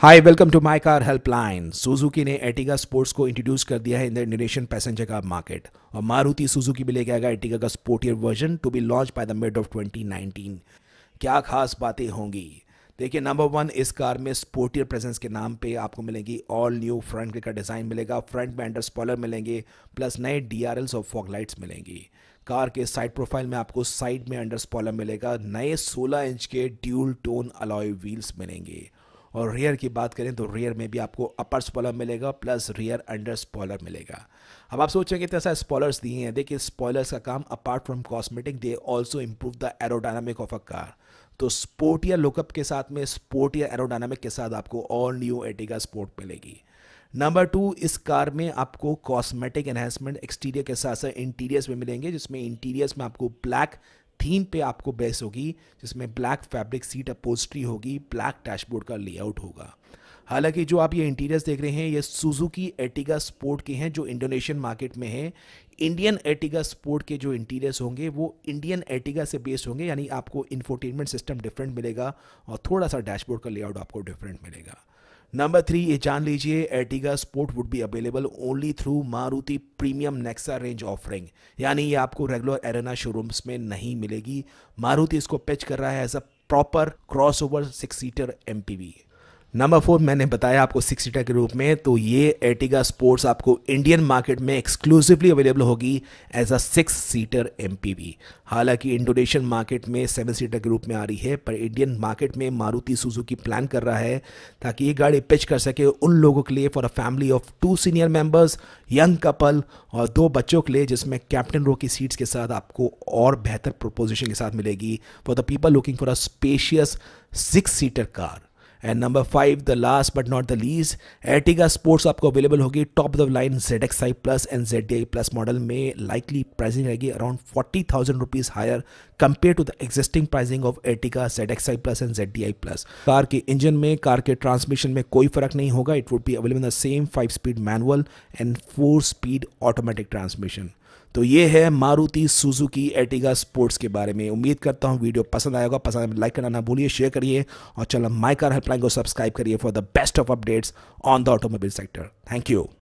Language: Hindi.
hi welcome to my car helpline Suzuki ने एटिगा स्पोर्ट्स को इंट्रोड्यूस कर दिया है इन द इंडोनेशियन पैसेंजर का मार्केट और मारुति सुजुकी भी लेके आएगा एटिगा का sportier version to be launch by the mid of 2019 क्या खास बातें होंगी देखिए नंबर वन इस कार में स्पोर्टियर प्रेजेंस के नाम पे आपको मिलेगी ऑल न्यू फ्रंट का डिज़ाइन मिलेगा फ्रंट में अंडर स्पॉलर मिलेंगे प्लस नए डी आर एल्स और फॉग लाइट्स मिलेंगी कार के साइड प्रोफाइल में आपको साइड में अंडर स्पॉलर मिलेगा नए 16 इंच के ड्यूल टोन अलॉय व्हील्स मिलेंगे और रियर की बात करें तो रियर में भी आपको अपर स्पॉलर मिलेगा प्लस रियर अंडर स्पॉलर मिलेगा अब आप सोचेंगे इतने सारे स्पॉलर्स दिए हैं देखिए स्पॉलर्स का काम apart from cosmetic they also improve the aerodynamic of a car तो स्पोर्ट या लुकअप के साथ में स्पोर्ट या एरोडाइनमिक के साथ आपको ऑल न्यू एटिका स्पोर्ट मिलेगी नंबर टू इस कार में आपको कॉस्मेटिक एनहेंसमेंट एक्सटीरियर के साथ साथ इंटीरियर्स में मिलेंगे जिसमें इंटीरियर्स में आपको ब्लैक थीम पे आपको बेस होगी जिसमें ब्लैक फैब्रिक सीट अपोस्ट्री होगी ब्लैक डैशबोर्ड का लेआउट होगा हालांकि जो आप ये इंटीरियर्स देख रहे हैं ये सुजुकी एटिगा स्पोर्ट के हैं जो इंडोनेशियन मार्केट में है इंडियन एटिगा स्पोर्ट के जो इंटीरियर्स होंगे वो इंडियन एटिगा से बेस्ड होंगे यानी आपको इन्फोटेनमेंट सिस्टम डिफरेंट मिलेगा और थोड़ा सा डैशबोर्ड का लेआउट आपको डिफरेंट मिलेगा नंबर थ्री ये जान लीजिए Ertiga sport would be available only through Maruti premium Nexa range offering यानी ये आपको रेगुलर एरेना शोरूम्स में नहीं मिलेगी मारुति इसको पिच कर रहा है as a proper crossover six seater MPV number four मैंने बताया आपको सिक्स सीटर के रूप में तो ये एटिगा स्पोर्ट्स आपको इंडियन मार्केट में एक्सक्लूसिवली अवेलेबल होगी as a six seater M हालांकि इंडोनेशियन मार्केट में सेवन सीटर के रूप में आ रही है पर इंडियन मार्केट में मारुति सुजुकी प्लान कर रहा है ताकि ये गाड़ी पिच कर सके उन लोगों के लिए for a family of two senior members young couple और दो बच्चों के लिए जिसमें कैप्टन रो की सीट्स के साथ आपको और बेहतर प्रोपोजिशन के साथ मिलेगी for the people looking for a spacious six seater car and number five the last but not the least Ertiga sports आपको अवेलेबल होगी top the line Z X I plus and Z D I plus model में लाइकली प्राइसिंग रहेगी around forty thousand rupees higher compare to the existing pricing of Ertiga Z X I plus and Z D I plus car के इंजन में कार के ट्रांसमिशन में कोई फर्क नहीं होगा it would be available the same five speed manual and four speed automatic transmission तो ये है मारुति सुजुकी एटिगा स्पोर्ट्स के बारे में उम्मीद करता हूँ वीडियो पसंद आएगा पसंद तो लाइक करना ना भूलिए शेयर करिए और चलो माइकर हेल्पलाइन को सब्सक्राइब करिए for the best of updates on the automobile sector thank you